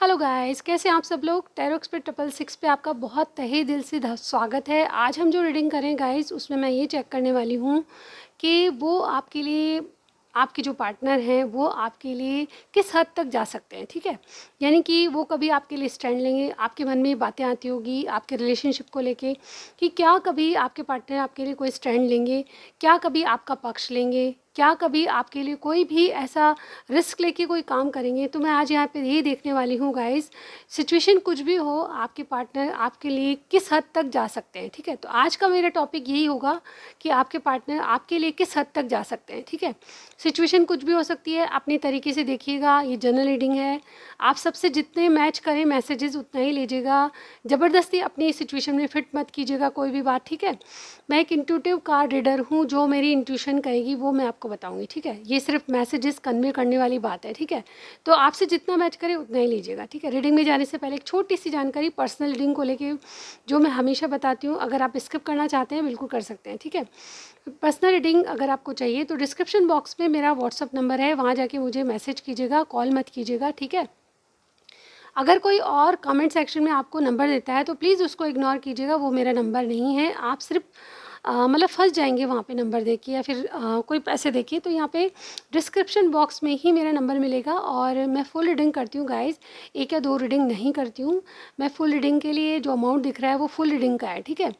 Hello guys कैसे आप सब लोग टैरो एक्सपर्ट ट्रिपल सिक्स पे आपका बहुत तहे दिल से स्वागत है आज हम जो रीडिंग करें गाइस उसमें मैं ये चेक करने वाली हूँ कि वो आपके लिए आपके जो पार्टनर हैं वो आपके लिए किस हद तक जा सकते हैं ठीक है यानी कि वो कभी आपके लिए स्टैंड लेंगे आपके मन में बातें आती होगी आपके रिलेशनशिप को लेके कि क्या कभी आपके पार्टनर आपके लिए कोई स्टैंड लेंगे क्या कभी आपका पक्ष लेंगे क्या कभी आपके लिए कोई भी ऐसा रिस्क लेके कोई काम करेंगे तो मैं आज यहाँ पे यही देखने वाली हूँ गाइस सिचुएशन कुछ भी हो आपके पार्टनर आपके लिए किस हद तक जा सकते हैं ठीक है तो आज का मेरा टॉपिक यही होगा कि आपके पार्टनर आपके लिए किस हद तक जा सकते हैं ठीक है सिचुएशन कुछ भी हो सकती है अपने तरीके से देखिएगा ये जनरल रीडिंग है आप सबसे जितने मैच करें मैसेजेस उतना ही लीजिएगा ज़बरदस्ती अपनी सिचुएशन में फिट मत कीजिएगा कोई भी बात ठीक है मैं एक इंटूटिव कार रीडर हूँ जो मेरी इंट्यूशन कहेगी वो मैं आपको आपको बताऊंगी ठीक है ये सिर्फ मैसेजेस कन्वे करने वाली बात है ठीक है तो आपसे जितना मैच करे उतना ही लीजिएगा ठीक है रीडिंग में जाने से पहले एक छोटी सी जानकारी पर्सनल रीडिंग को लेके जो मैं हमेशा बताती हूँ अगर आप स्किप करना चाहते हैं बिल्कुल कर सकते हैं ठीक है पर्सनल रीडिंग अगर आपको चाहिए तो डिस्क्रिप्शन बॉक्स में मेरा व्हाट्सअप नंबर है वहाँ जाके मुझे मैसेज कीजिएगा कॉल मत कीजिएगा ठीक है अगर कोई और कमेंट सेक्शन में आपको नंबर देता है तो प्लीज़ उसको इग्नोर कीजिएगा वो मेरा नंबर नहीं है आप सिर्फ मतलब फंस जाएंगे वहाँ पे नंबर दे के या फिर आ, कोई पैसे देखिए तो यहाँ पे डिस्क्रिप्शन बॉक्स में ही मेरा नंबर मिलेगा और मैं फुल रीडिंग करती हूँ गाइस एक या दो रीडिंग नहीं करती हूँ मैं फुल रीडिंग के लिए जो अमाउंट दिख रहा है वो फुल रीडिंग का है ठीक है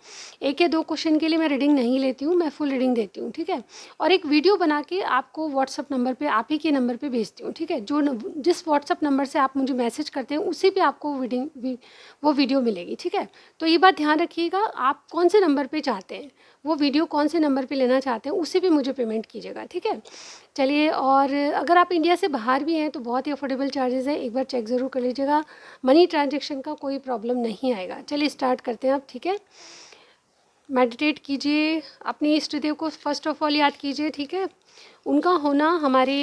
एक या दो क्वेश्चन के लिए मैं रीडिंग नहीं लेती हूँ मैं फुल रीडिंग देती हूँ ठीक है और एक वीडियो बना के आपको व्हाट्सअप नंबर पर आप ही के नंबर पर भेजती हूँ ठीक है जो जिस व्हाट्सअप नंबर से आप मुझे मैसेज करते हैं उसी पर आपको वीडिंग वो वीडियो मिलेगी ठीक है तो ये बात ध्यान रखिएगा आप कौन से नंबर पर चाहते हैं वो वीडियो कौन से नंबर पे लेना चाहते हैं उसे भी मुझे पेमेंट कीजिएगा ठीक है चलिए और अगर आप इंडिया से बाहर भी हैं तो बहुत ही अफोर्डेबल चार्जेज़ हैं एक बार चेक ज़रूर कर लीजिएगा मनी ट्रांजेक्शन का कोई प्रॉब्लम नहीं आएगा चलिए स्टार्ट करते हैं आप ठीक है मेडिटेट कीजिए अपने इष्ट देव को फर्स्ट ऑफ ऑल याद कीजिए ठीक है उनका होना हमारे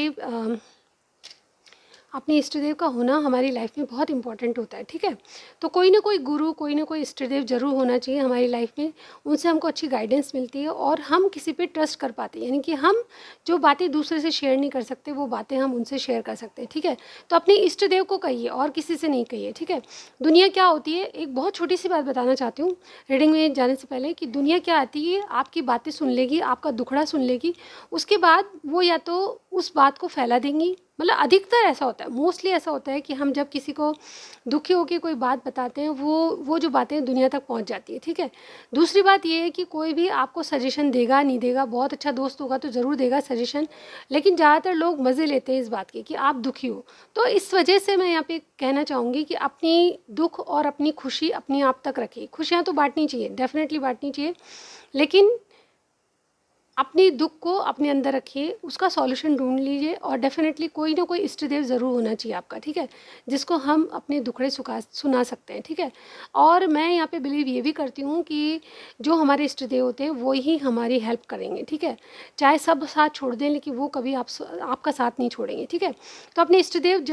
अपने इष्टदेव का होना हमारी लाइफ में बहुत इंपॉर्टेंट होता है ठीक है तो कोई ना कोई गुरु कोई ना कोई इष्टदेव जरूर होना चाहिए हमारी लाइफ में उनसे हमको अच्छी गाइडेंस मिलती है और हम किसी पे ट्रस्ट कर पाते हैं यानी कि हम जो बातें दूसरे से शेयर नहीं कर सकते वो बातें हम उनसे शेयर कर सकते हैं ठीक है तो अपने इष्टदेव को कहिए और किसी से नहीं कहिए ठीक है दुनिया क्या होती है एक बहुत छोटी सी बात बताना चाहती हूँ रीडिंग में जाने से पहले कि दुनिया क्या आती है आपकी बातें सुन लेगी आपका दुखड़ा सुन लेगी उसके बाद वो या तो उस बात को फैला देंगी मतलब अधिकतर ऐसा होता है मोस्टली ऐसा होता है कि हम जब किसी को दुखी होकर कोई बात बताते हैं वो वो जो बातें दुनिया तक पहुंच जाती है ठीक है दूसरी बात ये है कि कोई भी आपको सजेशन देगा नहीं देगा बहुत अच्छा दोस्त होगा तो ज़रूर देगा सजेशन लेकिन ज़्यादातर लोग मज़े लेते हैं इस बात के कि आप दुखी हो तो इस वजह से मैं यहाँ पर कहना चाहूँगी कि अपनी दुख और अपनी खुशी अपने आप तक रखिए खुशियाँ तो बांटनी चाहिए डेफिनेटली बांटनी चाहिए लेकिन अपने दुख को अपने अंदर रखिए उसका सॉल्यूशन ढूंढ लीजिए और डेफिनेटली कोई ना कोई इष्टदेव ज़रूर होना चाहिए आपका ठीक है जिसको हम अपने दुखड़े सुखा सुना सकते हैं ठीक है और मैं यहाँ पे बिलीव ये भी करती हूँ कि जो हमारे इष्टदेव होते हैं वो ही हमारी हेल्प करेंगे ठीक है चाहे सब साथ छोड़ दें लेकिन वो कभी आप आपका साथ नहीं छोड़ेंगे ठीक है तो अपने इष्टदेव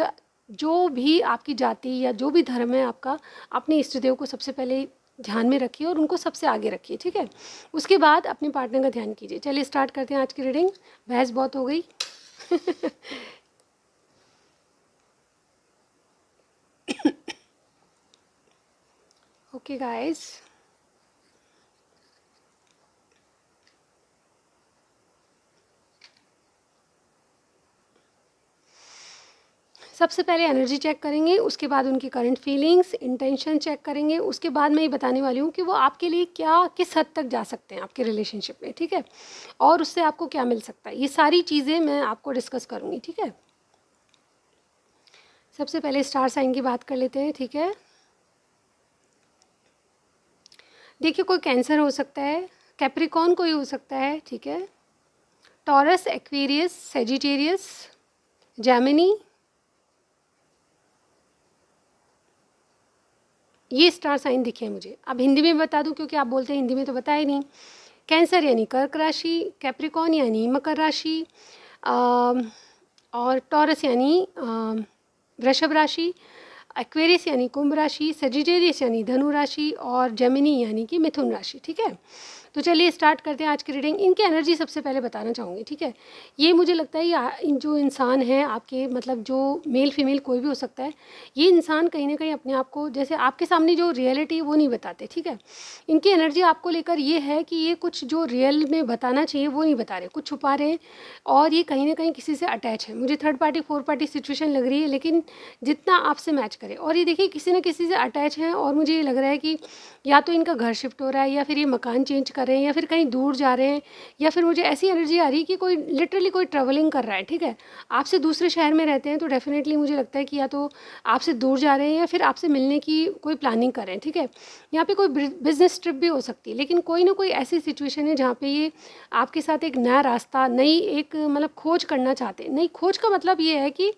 जो भी आपकी जाति या जो भी धर्म है आपका अपने इष्टदेव को सबसे पहले ध्यान में रखिए और उनको सबसे आगे रखिए ठीक है उसके बाद अपने पार्टनर का ध्यान कीजिए चलिए स्टार्ट करते हैं आज की रीडिंग बहस बहुत हो गई okay सबसे पहले एनर्जी चेक करेंगे उसके बाद उनकी करंट फीलिंग्स इंटेंशन चेक करेंगे उसके बाद मैं ये बताने वाली हूँ कि वो आपके लिए क्या किस हद तक जा सकते हैं आपके रिलेशनशिप में ठीक है और उससे आपको क्या मिल सकता है ये सारी चीज़ें मैं आपको डिस्कस करूँगी ठीक है सबसे पहले स्टार साइन की बात कर लेते हैं ठीक है देखिए कोई कैंसर हो सकता है कैप्रिकॉन कोई हो सकता है ठीक है टॉरस एक्वेरियस सेजिटेरियस जैमिनी ये स्टार साइन दिखे हैं मुझे अब हिंदी में बता दूं क्योंकि आप बोलते हैं हिंदी में तो बताए नहीं कैंसर यानी कर्क राशि कैप्रिकॉन यानी मकर राशि और टॉरस यानी वृषभ राशि एक्वेरियस यानी कुंभ राशि सजिटेरियस यानी धनु राशि और जमिनी यानी कि मिथुन राशि ठीक है तो चलिए स्टार्ट करते हैं आज की रीडिंग इनकी एनर्जी सबसे पहले बताना चाहूँगी ठीक है ये मुझे लगता है ये जो इंसान है आपके मतलब जो मेल फीमेल कोई भी हो सकता है ये इंसान कहीं ना कहीं अपने आप को जैसे आपके सामने जो रियलिटी है वो नहीं बताते ठीक है इनकी एनर्जी आपको लेकर ये है कि ये कुछ जो रियल में बताना चाहिए वो नहीं बता रहे कुछ छुपा रहे हैं और ये कहीं ना कहीं किसी से अटैच है मुझे third party fourth party situation लग रही है लेकिन जितना आपसे मैच करे और ये देखिए किसी ना किसी से अटैच है और मुझे ये लग रहा है कि या तो इनका घर शिफ्ट हो रहा है या फिर ये मकान चेंज कर कर रहे हैं या फिर कहीं दूर जा रहे हैं या फिर मुझे ऐसी एनर्जी आ रही है कि कोई लिटरली कोई ट्रैवलिंग कर रहा है ठीक है आपसे दूसरे शहर में रहते हैं तो डेफिनेटली मुझे लगता है कि या तो आपसे दूर जा रहे हैं या फिर आपसे मिलने की कोई प्लानिंग करें ठीक है यहाँ पर कोई बिजनेस ट्रिप भी हो सकती है लेकिन कोई ना कोई ऐसी सिचुएशन है जहाँ पर ये आपके साथ एक नया रास्ता नई एक मतलब खोज करना चाहते हैं नई खोज का मतलब ये है कि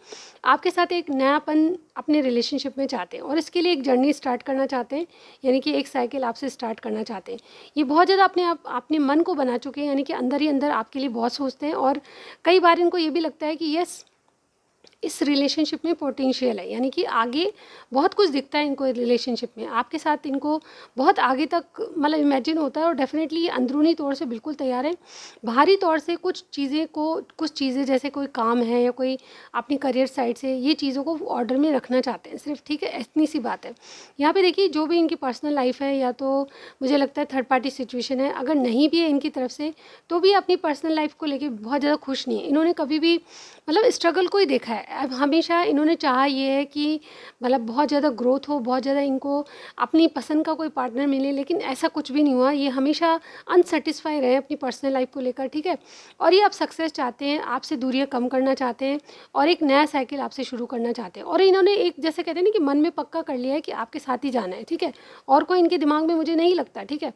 आपके साथ एक नयापन अपने रिलेशनशिप में चाहते हैं और इसके लिए एक जर्नी स्टार्ट करना चाहते हैं यानी कि एक साइकिल आपसे स्टार्ट करना चाहते हैं ये बहुत ज़्यादा अपने आप अपने मन को बना चुके हैं यानी कि अंदर ही अंदर आपके लिए बहुत सोचते हैं और कई बार इनको ये भी लगता है कि यस इस रिलेशनशिप में पोटेंशियल है यानी कि आगे बहुत कुछ दिखता है इनको रिलेशनशिप में आपके साथ इनको बहुत आगे तक मतलब इमेजिन होता है और डेफिनेटली अंदरूनी तौर से बिल्कुल तैयार है बाहरी तौर से कुछ चीज़ें को कुछ चीज़ें जैसे कोई काम है या कोई अपनी करियर साइड से ये चीज़ों को ऑर्डर में रखना चाहते हैं सिर्फ ठीक है इतनी सी बात है यहाँ पर देखिए जो भी इनकी पर्सनल लाइफ है या तो मुझे लगता है थर्ड पार्टी सिचुएशन है अगर नहीं भी है इनकी तरफ से तो भी अपनी पर्सनल लाइफ को लेकर बहुत ज़्यादा खुश नहीं है इन्होंने कभी भी मतलब स्ट्रगल को ही देखा है हमेशा इन्होंने चाहा ये है कि मतलब बहुत ज़्यादा ग्रोथ हो बहुत ज़्यादा इनको अपनी पसंद का कोई पार्टनर मिले लेकिन ऐसा कुछ भी नहीं हुआ ये हमेशा अनसेटिस्फाई रहे अपनी पर्सनल लाइफ को लेकर ठीक है और ये आप सक्सेस चाहते हैं आपसे दूरियाँ कम करना चाहते हैं और एक नया साइकिल आपसे शुरू करना चाहते हैं और इन्होंने एक जैसे कहते हैं ना कि मन में पक्का कर लिया है कि आपके साथ ही जाना है ठीक है और कोई इनके दिमाग में मुझे नहीं लगता ठीक है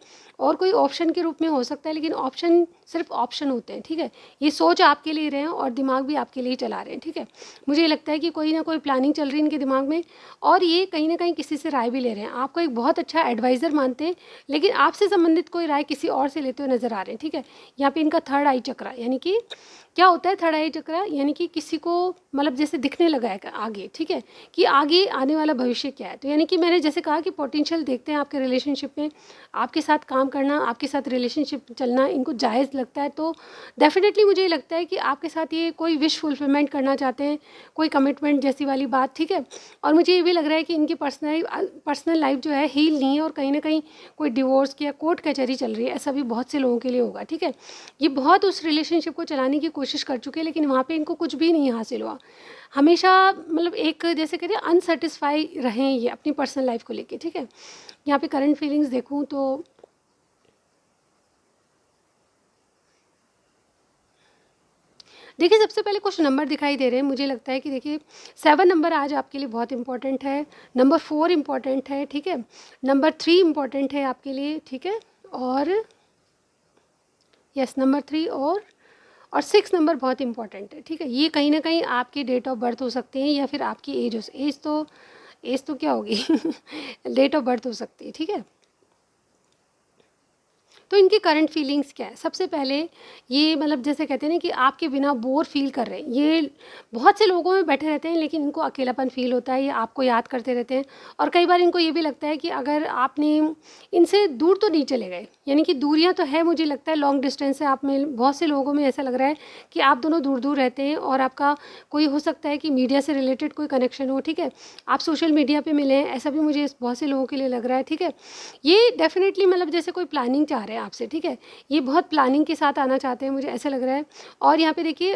और कोई ऑप्शन के रूप में हो सकता है लेकिन ऑप्शन सिर्फ ऑप्शन होते हैं ठीक है ये सोच आपके लिए रहे हैं और दिमाग भी आपके लिए चला रहे हैं ठीक है मुझे लगता है कि कोई ना कोई प्लानिंग चल रही है इनके दिमाग में और ये कहीं ना कहीं किसी से राय भी ले रहे हैं आपको एक बहुत अच्छा एडवाइज़र मानते हैं लेकिन आपसे संबंधित कोई राय किसी और से लेते हुए नज़र आ रहे हैं ठीक है यहाँ पर इनका थर्ड आई चक्रा यानी कि क्या होता है थर्ड आई चक्र यानी कि किसी को मतलब जैसे दिखने लगा है आगे ठीक है कि आगे आने वाला भविष्य क्या है तो यानी कि मैंने जैसे कहा कि पोटेंशियल देखते हैं आपके रिलेशनशिप में आपके साथ काम करना आपके साथ रिलेशनशिप चलना इनको जायज़ लगता है तो डेफिनेटली मुझे ये लगता है कि आपके साथ ये कोई विश फुलफिलमेंट करना चाहते हैं कोई कमिटमेंट जैसी वाली बात ठीक है और मुझे ये भी लग रहा है कि इनकी पर्सनल पर्सनल लाइफ जो है हील नहीं है और कहीं ना कहीं कोई डिवोर्स या कोर्ट कचहरी चल रही है ऐसा भी बहुत से लोगों के लिए होगा ठीक है ये बहुत उस रिलेशनशिप को चलाने की कोशिश कोशिश कर चुके हैं लेकिन वहाँ पे इनको कुछ भी नहीं हासिल हुआ हमेशा मतलब एक जैसे हैं अनसेटिस्फाई रहें ये अपनी पर्सनल लाइफ को लेके ठीक है यहाँ पे करंट फीलिंग्स देखूँ तो देखिए सबसे पहले कुछ नंबर दिखाई दे रहे हैं मुझे लगता है कि देखिए सेवन नंबर आज आपके लिए बहुत इंपॉर्टेंट है नंबर फोर इम्पॉर्टेंट है ठीक है नंबर थ्री इम्पॉर्टेंट है आपके लिए ठीक है और यस नंबर थ्री और और सिक्स नंबर बहुत इंपॉर्टेंट है ठीक है ये कहीं ना कहीं आपकी डेट ऑफ बर्थ हो सकती है या फिर आपकी एज हो एज तो एज तो क्या होगी डेट ऑफ बर्थ हो सकती है ठीक है तो इनकी करंट फीलिंग्स क्या है सबसे पहले ये मतलब जैसे कहते हैं ना कि आपके बिना बोर फील कर रहे हैं ये बहुत से लोगों में बैठे रहते हैं लेकिन इनको अकेलापन फील होता है ये आपको याद करते रहते हैं और कई बार इनको ये भी लगता है कि अगर आपने इनसे दूर तो नहीं चले गए यानी कि दूरियां तो है मुझे लगता है लॉन्ग डिस्टेंस है आप में बहुत से लोगों में ऐसा लग रहा है कि आप दोनों दूर दूर रहते हैं और आपका कोई हो सकता है कि मीडिया से रिलेटेड कोई कनेक्शन हो ठीक है आप सोशल मीडिया पर मिले हैं ऐसा भी मुझे बहुत से लोगों के लिए लग रहा है ठीक है ये डेफिनेटली मतलब जैसे कोई प्लानिंग चाह रहे हैं आपसे ठीक है ये बहुत प्लानिंग के साथ आना चाहते हैं मुझे ऐसा लग रहा है और यहाँ पर देखिए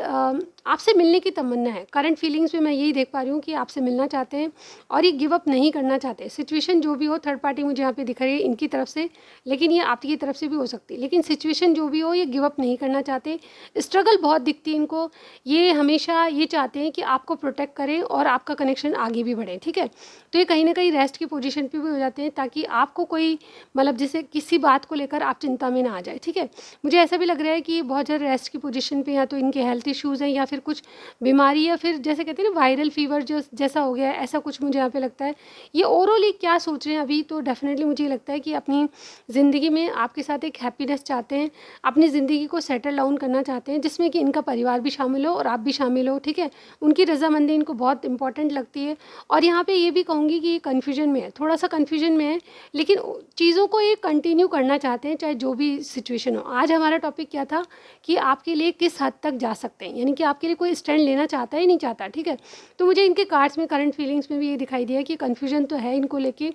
आपसे मिलने की तमन्ना है करंट फीलिंग्स में मैं यही देख पा रही हूँ कि आपसे मिलना चाहते हैं और ये गिव अप नहीं करना चाहते सिचुएशन जो भी हो थर्ड पार्टी मुझे यहाँ पे दिख रही है इनकी तरफ से लेकिन ये आपकी तरफ से भी हो सकती है लेकिन सिचुएशन जो भी हो ये गिव अप नहीं करना चाहते स्ट्रगल बहुत दिखती है इनको ये हमेशा ये चाहते हैं कि आपको प्रोटेक्ट करें और आपका कनेक्शन आगे भी बढ़े ठीक है तो ये कहीं ना कहीं रेस्ट की पोजिशन पर भी हो जाते हैं ताकि आपको कोई मतलब जैसे किसी बात को लेकर आप चिंता में ना आ जाए ठीक है मुझे ऐसा भी लग रहा है कि बहुत ज़्यादा रेस्ट की पोजिशन पर या तो इनके हेल्थ इशूज़ हैं या फिर कुछ बीमारी या फिर जैसे कहते हैं ना वायरल फीवर जो जैसा हो गया है ऐसा कुछ मुझे यहाँ पे लगता है ये ओवरऑली क्या सोच रहे हैं अभी तो डेफिनेटली मुझे लगता है कि अपनी ज़िंदगी में आपके साथ एक हैप्पीनेस चाहते हैं अपनी ज़िंदगी को सेटल डाउन करना चाहते हैं जिसमें कि इनका परिवार भी शामिल हो और आप भी शामिल हो ठीक है उनकी रजामंदी इनको बहुत इंपॉर्टेंट लगती है और यहाँ पर ये भी कहूँगी कि ये कन्फ्यूजन में है थोड़ा सा कन्फ्यूजन में है लेकिन चीज़ों को ये कंटिन्यू करना चाहते हैं चाहे जो भी सिचुएशन हो आज हमारा टॉपिक क्या था कि आपके लिए किस हद तक जा सकते हैं यानी कि आप आपके लिए कोई स्टैंड लेना चाहता है नहीं चाहता ठीक है तो मुझे इनके कार्ड्स में करंट फीलिंग्स में भी ये दिखाई दिया कि कन्फ्यूजन तो है इनको लेके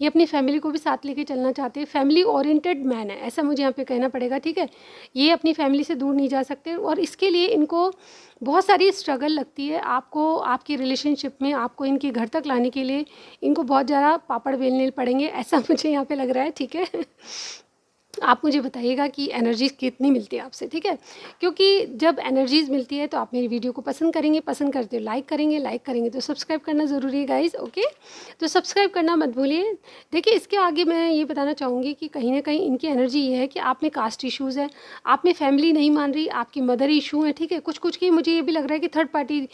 ये अपनी फैमिली को भी साथ लेके चलना चाहते हैं फैमिली ओरिएंटेड मैन है ऐसा मुझे यहाँ पे कहना पड़ेगा ठीक है ये अपनी फैमिली से दूर नहीं जा सकते और इसके लिए इनको बहुत सारी स्ट्रगल लगती है आपको आपकी रिलेशनशिप में आपको इनके घर तक लाने के लिए इनको बहुत ज़्यादा पापड़ बेलने पड़ेंगे ऐसा मुझे यहाँ पे लग रहा है ठीक है आप मुझे बताइएगा कि एनर्जीज़ कितनी मिलती है आपसे ठीक है क्योंकि जब एनर्जीज़ मिलती है तो आप मेरी वीडियो को पसंद करेंगे पसंद करते हो लाइक करेंगे लाइक करेंगे तो सब्सक्राइब करना ज़रूरी है गाइज़ ओके तो सब्सक्राइब करना मत भूलिए देखिए इसके आगे मैं ये बताना चाहूँगी कि कहीं ना कहीं इनकी एनर्जी ये है कि आप में कास्ट इशूज़ है आप में फैमिली नहीं मान रही आपकी मदर इशू है ठीक है कुछ कुछ की मुझे ये भी लग रहा है कि थर्ड पार्टी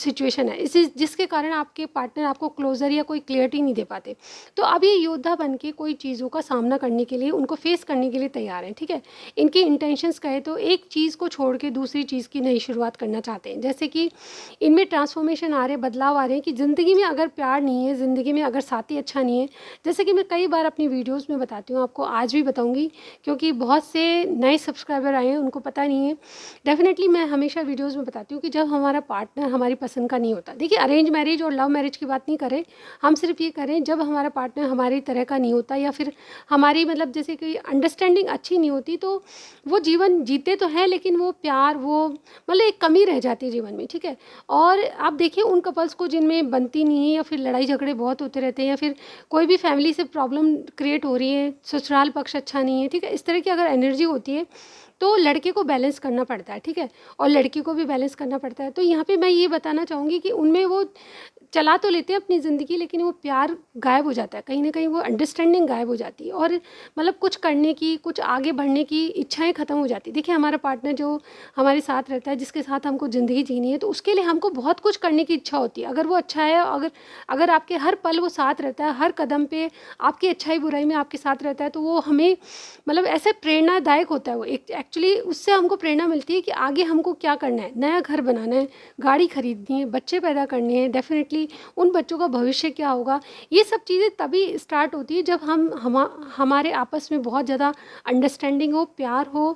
सिचुएशन है इस जिसके कारण आपके पार्टनर आपको क्लोजर या कोई क्लियरिटी नहीं दे पाते तो अब ये योद्धा बन के कोई चीज़ों का सामना करने के लिए उनको फेस करने के लिए तैयार हैं ठीक है इनकी इंटेंशंस कहे तो एक चीज़ को छोड़ के दूसरी चीज़ की नई शुरुआत करना चाहते हैं जैसे कि इनमें ट्रांसफॉर्मेशन आ रहे हैं बदलाव आ रहे हैं कि ज़िंदगी में अगर प्यार नहीं है ज़िंदगी में अगर साथी अच्छा नहीं है जैसे कि मैं कई बार अपनी वीडियोज़ में बताती हूँ आपको आज भी बताऊँगी क्योंकि बहुत से नए सब्सक्राइबर आए हैं उनको पता नहीं है डेफिनेटली मैं हमेशा वीडियोज़ में बताती हूँ कि जब हमारा पार्टनर हमारी पसंद का नहीं होता देखिए अरेंज मैरिज और लव मैरिज की बात नहीं करें हम सिर्फ ये करें जब हमारा पार्टनर हमारी तरह का नहीं होता या फिर हमारी मतलब जैसे कि कोई अंडरस्टैंडिंग अच्छी नहीं होती तो वो जीवन जीते तो हैं लेकिन वो प्यार वो मतलब एक कमी रह जाती है जीवन में ठीक है और आप देखिए उन कपल्स को जिनमें बनती नहीं है या फिर लड़ाई झगड़े बहुत होते रहते हैं या फिर कोई भी फैमिली से प्रॉब्लम क्रिएट हो रही है ससुराल पक्ष अच्छा नहीं है ठीक है इस तरह की अगर एनर्जी होती है तो लड़के को बैलेंस करना पड़ता है ठीक है और लड़की को भी बैलेंस करना पड़ता है तो यहाँ पे मैं ये बताना चाहूँगी कि उनमें वो चला तो लेते हैं अपनी ज़िंदगी लेकिन वो प्यार गायब हो जाता है कहीं ना कहीं वो अंडरस्टैंडिंग गायब हो जाती है और मतलब कुछ करने की कुछ आगे बढ़ने की इच्छाएं ख़त्म हो जाती है देखिए हमारा पार्टनर जो हमारे साथ रहता है जिसके साथ हमको ज़िंदगी जीनी है तो उसके लिए हमको बहुत कुछ करने की इच्छा होती है अगर वो अच्छा है अगर अगर आपके हर पल वो साथ रहता है हर कदम पर आपकी अच्छाई बुराई में आपके साथ रहता है तो वो हमें मतलब ऐसे प्रेरणादायक होता है वो एक एक्चुअली उससे हमको प्रेरणा मिलती है कि आगे हमको क्या करना है नया घर बनाना है गाड़ी खरीदनी है बच्चे पैदा करने हैं डेफिनेटली फैमिली उन बच्चों का भविष्य क्या होगा ये सब चीज़ें तभी स्टार्ट होती है जब हम हम हमारे आपस में बहुत ज़्यादा अंडरस्टैंडिंग हो प्यार हो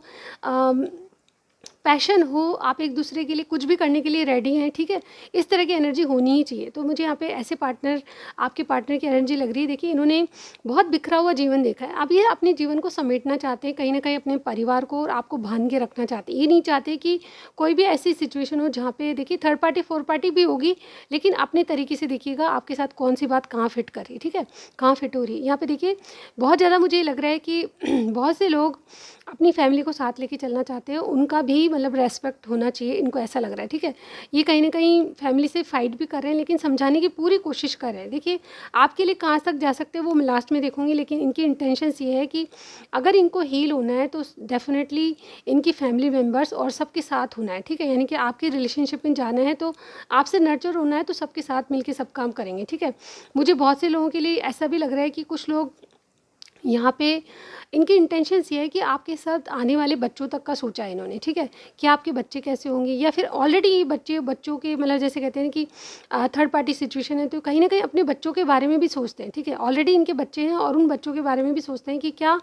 पैशन हो आप एक दूसरे के लिए कुछ भी करने के लिए रेडी हैं ठीक है इस तरह की एनर्जी होनी ही चाहिए तो मुझे यहाँ पे ऐसे पार्टनर आपके पार्टनर की एनर्जी लग रही है देखिए इन्होंने बहुत बिखरा हुआ जीवन देखा है आप ये अपने जीवन को समेटना चाहते हैं कहीं ना कहीं अपने परिवार को और आपको बांध के रखना चाहते हैं ये नहीं चाहते कि कोई भी ऐसी सिचुएशन हो जहाँ पे देखिए थर्ड पार्टी फोर्थ पार्टी भी होगी लेकिन अपने तरीके से देखिएगा आपके साथ कौन सी बात कहाँ फिट कर रही है ठीक है कहाँ फिट हो रही है यहाँ पे देखिए बहुत ज़्यादा मुझे लग रहा है कि बहुत से लोग अपनी फैमिली को साथ लेके चलना चाहते हैं उनका भी मतलब रेस्पेक्ट होना चाहिए इनको ऐसा लग रहा है ठीक है ये कहीं ना कहीं फैमिली से फाइट भी कर रहे हैं लेकिन समझाने की पूरी कोशिश कर रहे हैं देखिए आपके लिए कहाँ तक जा सकते हैं वो मैं लास्ट में देखूँगी लेकिन इनकी इंटेंशंस ये है कि अगर इनको हील होना है तो डेफिनेटली इनकी फैमिली मेम्बर्स और सबके साथ होना है ठीक है यानी कि आपके रिलेशनशिप में जाना है तो आपसे नर्चर होना है तो सबके साथ मिलकर सब काम करेंगे ठीक है मुझे बहुत से लोगों के लिए ऐसा भी लग रहा है कि कुछ लोग यहाँ पे इनके इंटेंशन ये है कि आपके साथ आने वाले बच्चों तक का सोचा है इन्होंने ठीक है कि आपके बच्चे कैसे होंगे या फिर ऑलरेडी बच्चे बच्चों के मतलब जैसे कहते हैं कि थर्ड पार्टी सिचुएशन है तो कहीं ना कहीं अपने बच्चों के बारे में भी सोचते हैं ठीक है ऑलरेडी इनके बच्चे हैं और उन बच्चों के बारे में भी सोचते हैं कि क्या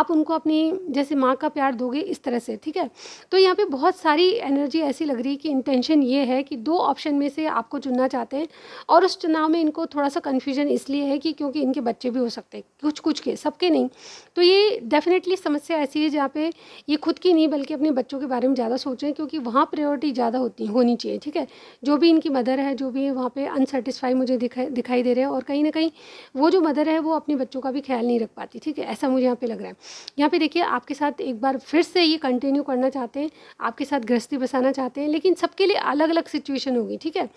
आप उनको अपनी जैसे माँ का प्यार दोगे इस तरह से ठीक है तो यहाँ पर बहुत सारी एनर्जी ऐसी लग रही है कि इंटेंशन ये है कि दो ऑप्शन में से आपको चुनना चाहते हैं और उस चुनाव में इनको थोड़ा सा कन्फ्यूजन इसलिए है कि क्योंकि इनके बच्चे भी हो सकते हैं कुछ कुछ के सब आपके नहीं तो ये डेफिनेटली समस्या ऐसी है जहाँ पे ये खुद की नहीं बल्कि अपने बच्चों के बारे में ज़्यादा सोचें क्योंकि वहाँ प्रायोरिटी ज़्यादा होती होनी चाहिए ठीक है जो भी इनकी मदर है जो भी वहाँ पर अनसेटिस्फाई मुझे दिखाई दिखाई दे रहे हैं और कहीं ना कहीं वो जो मदर है वो अपने बच्चों का भी ख्याल नहीं रख पाती ठीक है ऐसा मुझे यहाँ पर लग रहा है यहाँ पर देखिए आपके साथ एक बार फिर से ये कंटिन्यू करना चाहते हैं आपके साथ गृहस्थी बसाना चाहते हैं लेकिन सबके लिए अलग अलग सिचुएशन होगी ठीक है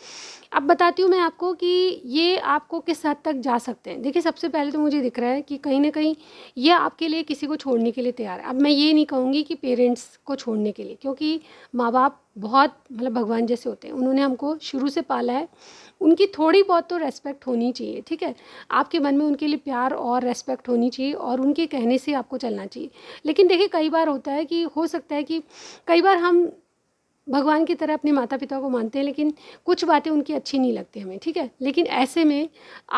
अब बताती हूँ मैं आपको कि ये आपको किस हद तक जा सकते हैं देखिए सबसे पहले तो मुझे दिख रहा है कि कहीं ना कहीं नहीं ये आपके लिए किसी को छोड़ने के लिए तैयार है अब मैं ये नहीं कहूँगी कि पेरेंट्स को छोड़ने के लिए क्योंकि माँ बाप बहुत मतलब भगवान जैसे होते हैं उन्होंने हमको शुरू से पाला है उनकी थोड़ी बहुत तो रेस्पेक्ट होनी चाहिए ठीक है आपके मन में उनके लिए प्यार और रेस्पेक्ट होनी चाहिए और उनके कहने से आपको चलना चाहिए लेकिन देखिए कई बार होता है कि हो सकता है कि कई बार हम भगवान की तरह अपने माता पिता को मानते हैं लेकिन कुछ बातें उनकी अच्छी नहीं लगती हमें ठीक है लेकिन ऐसे में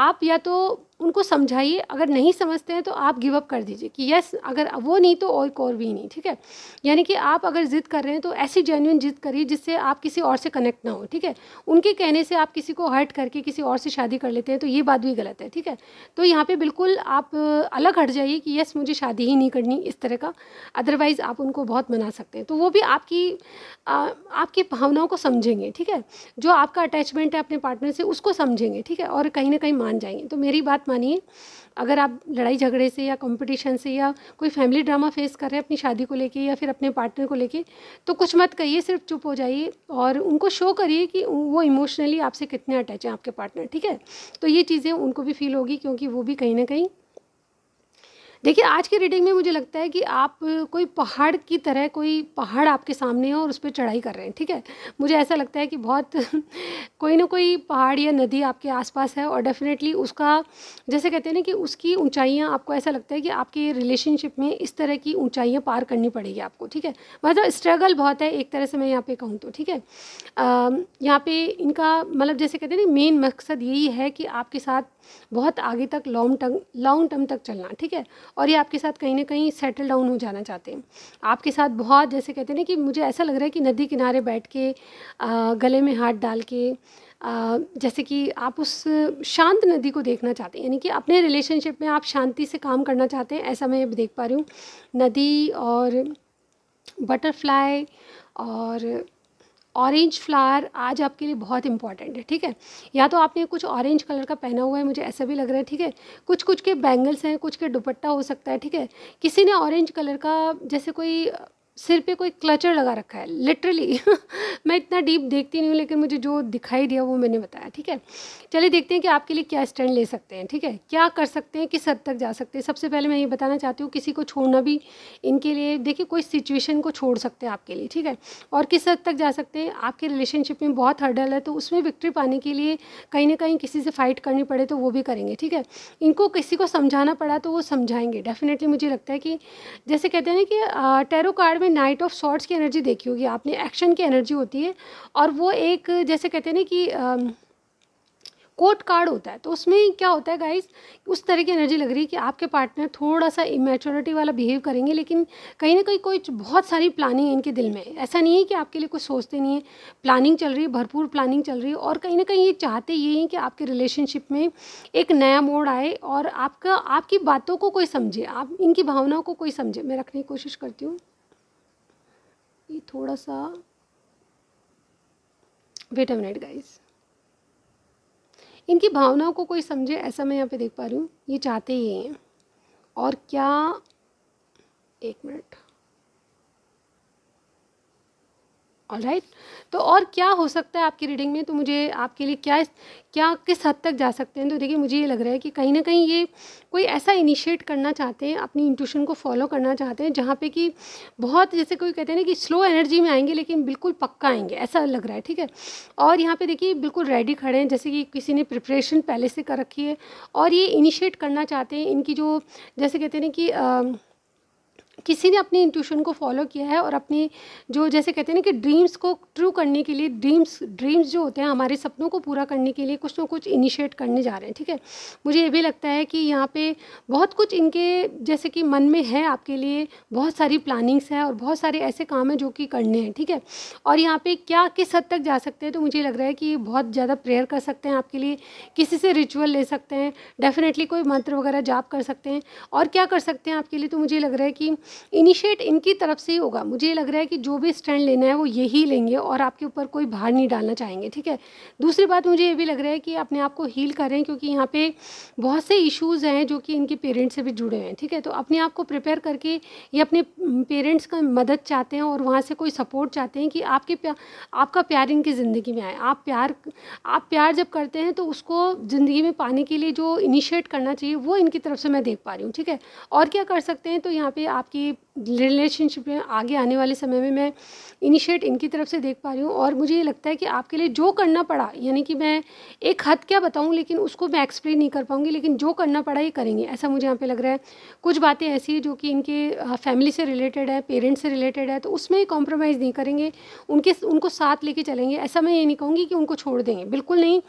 आप या तो उनको समझाइए अगर नहीं समझते हैं तो आप गिव अप कर दीजिए कि यस अगर वो नहीं तो और कोर भी नहीं ठीक है यानी कि आप अगर ज़िद कर रहे हैं तो ऐसी जेन्यून ज़िद करिए जिससे आप किसी और से कनेक्ट ना हो ठीक है उनके कहने से आप किसी को हर्ट करके किसी और से शादी कर लेते हैं तो ये बात भी गलत है ठीक है तो यहाँ पर बिल्कुल आप अलग हट जाइए कि यस मुझे शादी ही नहीं करनी इस तरह का अदरवाइज़ आप उनको बहुत मना सकते हैं तो वो भी आपकी आपकी भावनाओं को समझेंगे ठीक है जो आपका अटैचमेंट है अपने पार्टनर से उसको समझेंगे ठीक है और कहीं ना कहीं मान जाएंगे तो मेरी बात मानिए अगर आप लड़ाई झगड़े से या कंपटीशन से या कोई फैमिली ड्रामा फेस कर रहे हैं अपनी शादी को लेके या फिर अपने पार्टनर को लेके तो कुछ मत कहिए सिर्फ चुप हो जाइए और उनको शो करिए कि वो इमोशनली आपसे कितने अटैच हैं आपके पार्टनर ठीक है तो ये चीज़ें उनको भी फील होगी क्योंकि वो भी कहीं ना कहीं देखिए आज की रीडिंग में मुझे लगता है कि आप कोई पहाड़ की तरह कोई पहाड़ आपके सामने हो और उस पर चढ़ाई कर रहे हैं ठीक है मुझे ऐसा लगता है कि बहुत कोई ना कोई पहाड़ या नदी आपके आसपास है और डेफिनेटली उसका जैसे कहते हैं ना कि उसकी ऊंचाइयां आपको ऐसा लगता है कि आपके रिलेशनशिप में इस तरह की ऊँचाइयाँ पार करनी पड़ेगी आपको ठीक है मतलब स्ट्रगल बहुत है एक तरह से मैं यहाँ पर कहूँ तो ठीक है यहाँ पर इनका मतलब जैसे कहते हैं ना मेन मकसद यही है कि आपके साथ बहुत आगे तक लॉन्ग टर्म लॉन्ग टर्म तक चलना ठीक है और ये आपके साथ कहीं ना कहीं सेटल डाउन हो जाना चाहते हैं आपके साथ बहुत जैसे कहते हैं ना कि मुझे ऐसा लग रहा है कि नदी किनारे बैठ के आ, गले में हाथ डाल के आ, जैसे कि आप उस शांत नदी को देखना चाहते हैं यानी कि अपने रिलेशनशिप में आप शांति से काम करना चाहते हैं ऐसा मैं देख पा रही हूँ नदी और बटरफ्लाई और ऑरेंज फ्लावर आज आपके लिए बहुत इंपॉर्टेंट है ठीक है या तो आपने कुछ ऑरेंज कलर का पहना हुआ है मुझे ऐसा भी लग रहा है ठीक है कुछ कुछ के बैंगल्स हैं कुछ के दुपट्टा हो सकता है ठीक है किसी ने ऑरेंज कलर का जैसे कोई सिर पे कोई क्लचर लगा रखा है लिटरली मैं इतना डीप देखती नहीं हूँ लेकिन मुझे जो दिखाई दिया वो मैंने बताया ठीक है चलिए देखते हैं कि आपके लिए क्या स्टैंड ले सकते हैं ठीक है क्या कर सकते हैं किस हद तक जा सकते हैं सबसे पहले मैं ये बताना चाहती हूँ किसी को छोड़ना भी इनके लिए देखिए कोई सिचुएशन को छोड़ सकते हैं आपके लिए ठीक है और किस हद तक जा सकते हैं आपके रिलेशनशिप में बहुत हर्डल है तो उसमें विक्ट्री पाने के लिए कहीं ना कहीं किसी से फाइट करनी पड़े तो वो भी करेंगे ठीक है इनको किसी को समझाना पड़ा तो वो समझाएंगे डेफिनेटली मुझे लगता है कि जैसे कहते हैं ना कि टेरो कार्ड में में नाइट ऑफ शॉर्ट्स की एनर्जी देखी होगी आपने एक्शन की एनर्जी होती है और वो एक जैसे कहते हैं ना कि कोर्ट कार्ड होता है तो उसमें क्या होता है गाइस उस तरह की एनर्जी लग रही है कि आपके पार्टनर थोड़ा सा इमेचोरिटी वाला बिहेव करेंगे लेकिन कहीं ना कहीं कोई बहुत सारी प्लानिंग है इनके दिल में ऐसा नहीं है कि आपके लिए कुछ सोचते नहीं है प्लानिंग चल रही है भरपूर प्लानिंग चल रही है और कहीं ना कहीं ये चाहते यही हैं कि आपके रिलेशनशिप में एक नया मोड़ आए और आपका आपकी बातों को कोई समझे आप इनकी भावनाओं को कोई समझे मैं रखने की कोशिश करती हूँ ये थोड़ा सा वेट मिनट गाइस इनकी भावनाओं को कोई समझे ऐसा मैं यहाँ पे देख पा रही हूँ ये चाहते ही हैं और क्या एक मिनट ऑल राइट right? तो और क्या हो सकता है आपकी रीडिंग में तो मुझे आपके लिए क्या क्या किस हद तक जा सकते हैं तो देखिए मुझे ये लग रहा है कि कहीं ना कहीं ये कोई ऐसा इनिशिएट करना चाहते हैं अपनी इंट्यूशन को फॉलो करना चाहते हैं जहाँ पे कि बहुत जैसे कोई कहते हैं ना कि स्लो एनर्जी में आएंगे लेकिन बिल्कुल पक्का आएंगे ऐसा लग रहा है ठीक है और यहाँ पर देखिए बिल्कुल रेडी खड़े हैं जैसे कि किसी ने प्रिपरेशन पहले से कर रखी है और ये इनिशिएट करना चाहते हैं इनकी जो जैसे कहते हैं ना कि किसी ने अपनी इंट्यूशन को फॉलो किया है और अपनी जो जैसे कहते हैं ना कि ड्रीम्स को ट्रू करने के लिए ड्रीम्स ड्रीम्स जो होते हैं हमारे सपनों को पूरा करने के लिए कुछ ना कुछ इनिशिएट करने जा रहे हैं ठीक है मुझे ये भी लगता है कि यहाँ पे बहुत कुछ इनके जैसे कि मन में है आपके लिए बहुत सारी प्लानिंग्स है और बहुत सारे ऐसे काम हैं जो कि करने हैं ठीक है और यहाँ पर क्या किस हद तक जा सकते हैं तो मुझे लग रहा है कि बहुत ज़्यादा प्रेयर कर सकते हैं आपके लिए किसी से रिचुअल ले सकते हैं डेफिनेटली कोई मंत्र वगैरह जाप कर सकते हैं और क्या कर सकते हैं आपके लिए तो मुझे लग रहा है कि इनिशिएट इनकी तरफ से ही होगा मुझे लग रहा है कि जो भी स्टैंड लेना है वो यही लेंगे और आपके ऊपर कोई भार नहीं डालना चाहेंगे ठीक है दूसरी बात मुझे ये भी लग रहा है कि अपने आप को हील करें क्योंकि यहाँ पे बहुत से इश्यूज़ हैं जो कि इनके पेरेंट्स से भी जुड़े हैं ठीक है तो अपने आप को प्रिपेयर करके ये अपने पेरेंट्स का मदद चाहते हैं और वहाँ से कोई सपोर्ट चाहते हैं कि आपके प्या, आपका प्यार इनकी ज़िंदगी में आए आप प्यार आप प्यार जब करते हैं तो उसको ज़िंदगी में पाने के लिए जो इनिशिएट करना चाहिए वो इनकी तरफ से मैं देख पा रही हूँ ठीक है और क्या कर सकते हैं तो यहाँ पर आपकी कि रिलेशनशिप में आगे आने वाले समय में मैं इनिशिएट इनकी तरफ से देख पा रही हूँ और मुझे ये लगता है कि आपके लिए जो करना पड़ा यानी कि मैं एक हद क्या बताऊँ लेकिन उसको मैं एक्सप्लेन नहीं कर पाऊँगी लेकिन जो करना पड़ा ये करेंगे ऐसा मुझे यहाँ पे लग रहा है कुछ बातें ऐसी हैं जो कि इनके फैमिली से रिलेटेड है पेरेंट्स से रिलेटेड है तो उसमें कॉम्प्रोमाइज़ नहीं करेंगे उनके उनको साथ लेके चलेंगे ऐसा मैं ये नहीं कहूँगी कि उनको छोड़ देंगे बिल्कुल नहीं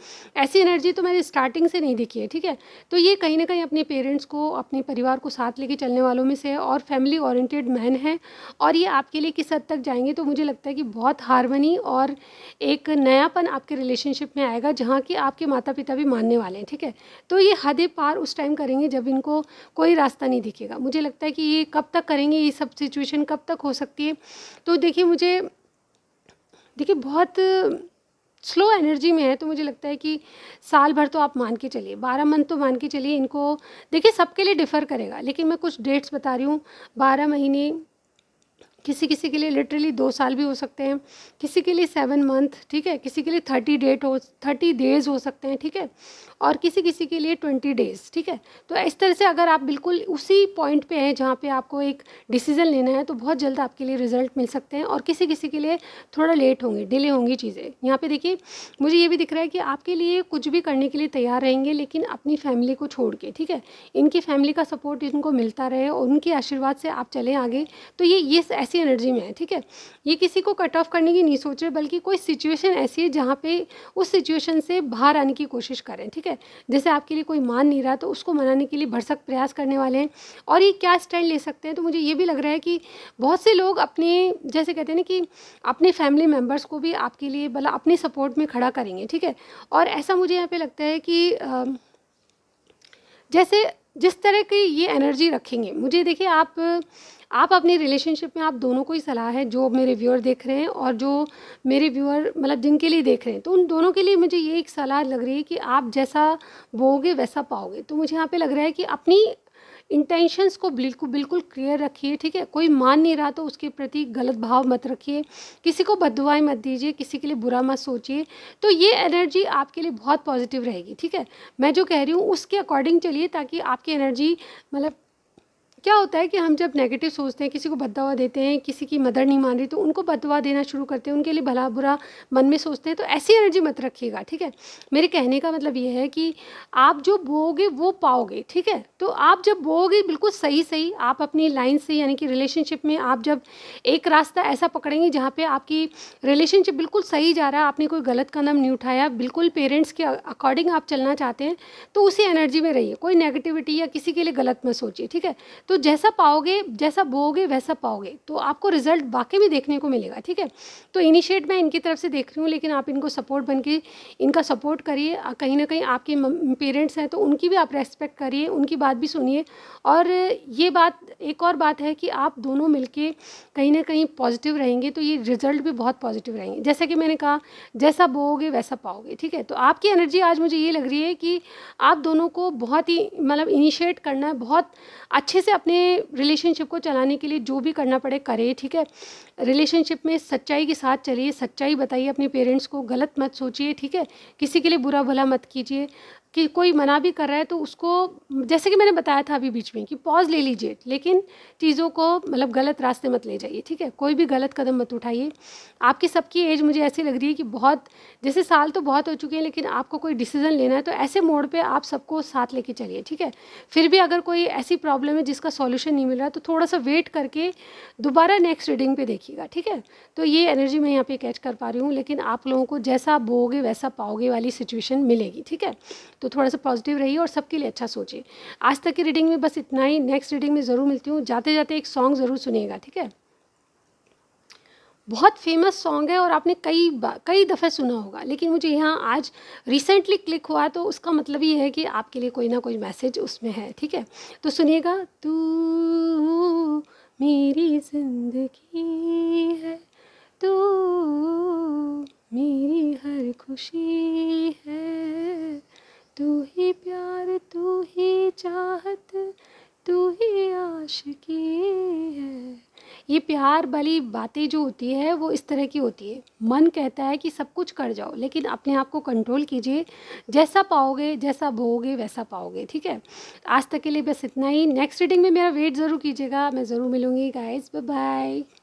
ऐसी एनर्जी तो मैंने स्टार्टिंग से नहीं देखी है ठीक है तो ये कहीं ना कहीं अपने पेरेंट्स को अपने परिवार को साथ लेके चलने वालों में से है और फैमिली ऑरेंटेड टैलेंटेड मैन हैं और ये आपके लिए किस हद तक जाएंगे तो मुझे लगता है कि बहुत हारमनी और एक नयापन आपके रिलेशनशिप में आएगा जहाँ कि आपके माता पिता भी मानने वाले हैं ठीक है तो ये हदे पार उस टाइम करेंगे जब इनको कोई रास्ता नहीं दिखेगा मुझे लगता है कि ये कब तक करेंगे ये सब सिचुएशन कब तक हो सकती है तो देखिए मुझे देखिए बहुत स्लो एनर्जी में है तो मुझे लगता है कि साल भर तो आप मान के चलिए बारह मंथ तो मान के चलिए इनको देखिए सबके लिए डिफ़र करेगा लेकिन मैं कुछ डेट्स बता रही हूँ बारह महीने किसी किसी के लिए लिटरली दो साल भी हो सकते हैं किसी के लिए सेवन मंथ ठीक है किसी के लिए थर्टी डेट हो थर्टी डेज हो सकते हैं ठीक है और किसी किसी के लिए ट्वेंटी डेज़ ठीक है तो इस तरह से अगर आप बिल्कुल उसी पॉइंट पे हैं जहाँ पे आपको एक डिसीज़न लेना है तो बहुत जल्द आपके लिए रिजल्ट मिल सकते हैं और किसी किसी के लिए थोड़ा लेट होंगे डिले होंगी चीज़ें यहाँ पे देखिए मुझे ये भी दिख रहा है कि आपके लिए कुछ भी करने के लिए तैयार रहेंगे लेकिन अपनी फैमिली को छोड़ के ठीक है इनकी फैमिली का सपोर्ट इनको मिलता रहे और उनके आशीर्वाद से आप चलें आगे तो ये ये ऐसी एनर्जी में है ठीक है ये किसी को कट ऑफ करने की नहीं सोच रहे बल्कि कोई सिचुएशन ऐसी है जहाँ पे उस सिचुएशन से बाहर आने की कोशिश करें ठीक है है जैसे आपके लिए कोई मान नहीं रहा तो उसको मनाने के लिए भरसक प्रयास करने वाले हैं और ये क्या स्टैंड ले सकते हैं तो मुझे ये भी लग रहा है कि बहुत से लोग अपने जैसे कहते हैं ना कि अपने फैमिली मेम्बर्स को भी आपके लिए भला अपने सपोर्ट में खड़ा करेंगे ठीक है और ऐसा मुझे यहाँ पर लगता है कि जैसे जिस तरह की ये एनर्जी रखेंगे मुझे देखिए आप आप अपने रिलेशनशिप में आप दोनों को ही सलाह है जो मेरे व्यूअर देख रहे हैं और जो मेरे व्यूअर मतलब जिनके लिए देख रहे हैं तो उन दोनों के लिए मुझे ये एक सलाह लग रही है कि आप जैसा बोगे वैसा पाओगे तो मुझे यहाँ पे लग रहा है कि अपनी इंटेंशंस को बिल्कुल बिल्कुल क्लियर रखिए ठीक है कोई मान नहीं रहा तो उसके प्रति गलत भाव मत रखिए किसी को बदवाई मत दीजिए किसी के लिए बुरा मत सोचिए तो ये एनर्जी आपके लिए बहुत पॉजिटिव रहेगी ठीक है मैं जो कह रही हूँ उसके अकॉर्डिंग चलिए ताकि आपकी एनर्जी मतलब क्या होता है कि हम जब नेगेटिव सोचते हैं किसी को बदवा देते हैं किसी की मदर नहीं मान रही तो उनको बदवा देना शुरू करते हैं उनके लिए भला बुरा मन में सोचते हैं तो ऐसी एनर्जी मत रखिएगा ठीक है मेरे कहने का मतलब ये है कि आप जो बोगे वो पाओगे ठीक है तो आप जब बोगे बिल्कुल सही सही आप अपनी लाइन से यानी कि रिलेशनशिप में आप जब एक रास्ता ऐसा पकड़ेंगे जहाँ पर आपकी रिलेशनशिप बिल्कुल सही जा रहा है आपने कोई गलत कदम नहीं उठाया बिल्कुल पेरेंट्स के अकॉर्डिंग आप चलना चाहते हैं तो उसी एनर्जी में रहिए कोई नेगेटिविटी या किसी के लिए गलत मत सोचिए ठीक है तो जैसा पाओगे जैसा बोओगे वैसा पाओगे तो आपको रिजल्ट वाकई में देखने को मिलेगा ठीक है तो इनिशिएट मैं इनकी तरफ से देख रही हूँ लेकिन आप इनको सपोर्ट बन के इनका सपोर्ट करिए कहीं ना कहीं आपके पेरेंट्स हैं तो उनकी भी आप रेस्पेक्ट करिए उनकी बात भी सुनिए और ये बात एक और बात है कि आप दोनों मिल कहीं ना कहीं पॉजिटिव रहेंगे तो ये रिजल्ट भी बहुत पॉजिटिव रहेंगे जैसे कि मैंने कहा जैसा बोओगे वैसा पाओगे ठीक है तो आपकी एनर्जी आज मुझे ये लग रही है कि आप दोनों को बहुत ही मतलब इनिशिएट करना है बहुत अच्छे से अपने रिलेशनशिप को चलाने के लिए जो भी करना पड़े करें ठीक है रिलेशनशिप में सच्चाई के साथ चलिए सच्चाई बताइए अपने पेरेंट्स को गलत मत सोचिए ठीक है किसी के लिए बुरा भला मत कीजिए कि कोई मना भी कर रहा है तो उसको जैसे कि मैंने बताया था अभी बीच में कि पॉज ले लीजिए लेकिन चीज़ों को मतलब गलत रास्ते मत ले जाइए ठीक है कोई भी गलत कदम मत उठाइए आपकी सबकी एज मुझे ऐसी लग रही है कि बहुत जैसे साल तो बहुत हो चुके हैं लेकिन आपको कोई डिसीज़न लेना है तो ऐसे मोड़ पर आप सबको साथ लेके चलिए ठीक है फिर भी अगर कोई ऐसी प्रॉब्लम है जिसका सॉल्यूशन नहीं मिल रहा तो थोड़ा सा वेट करके दोबारा नेक्स्ट रीडिंग पर देखिएगा ठीक है तो ये एनर्जी मैं यहाँ पर कैच कर पा रही हूँ लेकिन आप लोगों को जैसा बोगे वैसा पाओगे वाली सिचुएशन मिलेगी ठीक है तो थोड़ा सा पॉजिटिव रहिए और सबके लिए अच्छा सोचिए आज तक की रीडिंग में बस इतना ही नेक्स्ट रीडिंग में ज़रूर मिलती हूँ जाते जाते एक सॉन्ग ज़रूर सुनिएगा ठीक है बहुत फेमस सॉन्ग है और आपने कई कई दफ़े सुना होगा लेकिन मुझे यहाँ आज रिसेंटली क्लिक हुआ तो उसका मतलब ये है कि आपके लिए कोई ना कोई मैसेज उसमें है ठीक है तो सुनिएगा तू मेरी जिंदगी है तू मेरी हर खुशी है तू ही प्यार तू ही चाहत तू ही आशिकी है ये प्यार वाली बातें जो होती है वो इस तरह की होती है मन कहता है कि सब कुछ कर जाओ लेकिन अपने आप को कंट्रोल कीजिए जैसा पाओगे जैसा भोगे वैसा पाओगे ठीक है आज तक के लिए बस इतना ही नेक्स्ट रीडिंग में मेरा वेट ज़रूर कीजिएगा मैं ज़रूर मिलूँगी गाइज बाय